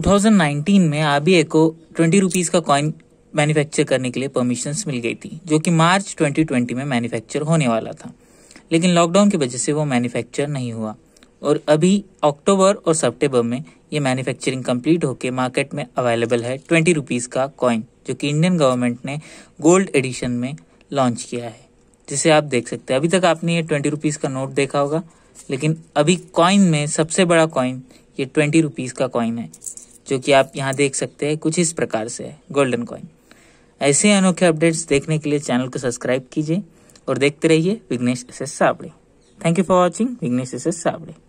2019 में आरबीए को twenty rupees का कॉइन मैन्युफैक्चर करने के लिए परमिशंस मिल गई थी जो कि मार्च 2020 में मैन्युफैक्चर होने वाला था लेकिन लॉकडाउन की वजह से वो मैन्युफैक्चर नहीं हुआ और अभी अक्टूबर और सितंबर में ये मैन्युफैक्चरिंग कंप्लीट होकर मार्केट में अवेलेबल है ट्वेंटी रुपीज़ का कॉइन जो कि इंडियन गवर्नमेंट ने गोल्ड एडिशन में लॉन्च किया है जिसे आप देख सकते हैं अभी तक आपने ये ट्वेंटी रुपीज़ का नोट देखा होगा लेकिन अभी कॉइन में सबसे बड़ा कॉइन ये ट्वेंटी रुपीज़ का कॉइन है जो कि आप यहाँ देख सकते हैं कुछ इस प्रकार से है गोल्डन कॉइन ऐसे अनोखे अपडेट्स देखने के लिए चैनल को सब्सक्राइब कीजिए और देखते रहिए Vighnesh S S Sabade thank you for watching Vighnesh S S साबड़े